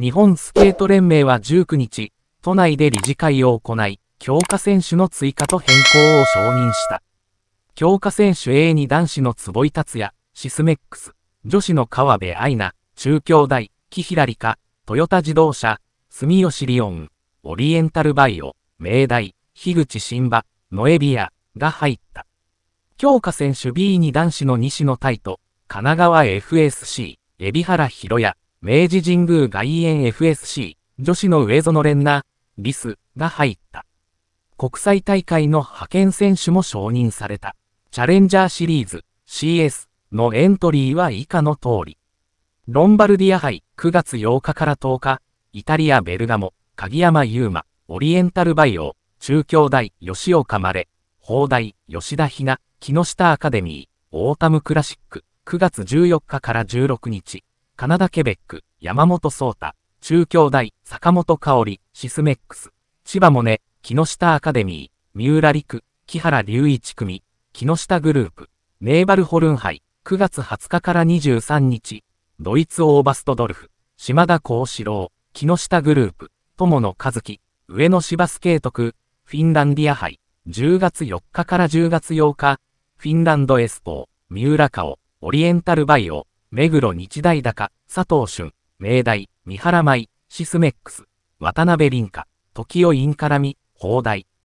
日本スケート連盟は19日、都内で理事会を行い、強化選手の追加と変更を承認した。強化選手 A に男子の坪井達也、シスメックス、女子の川辺愛菜、中京大、木平理香、トヨタ自動車、住吉リオン、オリエンタルバイオ、明大、樋口新馬、ノエビアが入った。強化選手 B に男子の西野大斗、神奈川 FSC、海老原博也、明治神宮外苑 FSC 女子の上園連なリスが入った。国際大会の派遣選手も承認された。チャレンジャーシリーズ CS のエントリーは以下の通り。ロンバルディア杯9月8日から10日、イタリアベルガモ、鍵山優馬、オリエンタルバイオ、中京大吉岡まれ、砲吉田ひな、木下アカデミー、オータムクラシック9月14日から16日。カナダケベック、山本聡太、中京大、坂本香織、シスメックス、千葉モネ、木下アカデミー、三浦陸、木原隆一組、木下グループ、ネーバルホルン杯、9月20日から23日、ドイツオーバストドルフ、島田幸四郎、木下グループ、友野和樹、上野芝スケート区、フィンランディア杯、10月4日から10月8日、フィンランドエスポー、三浦オ、オリエンタルバイオ、目黒日大高、佐藤俊、明大、三原舞、シスメックス、渡辺林家、時代インカラミ、放題。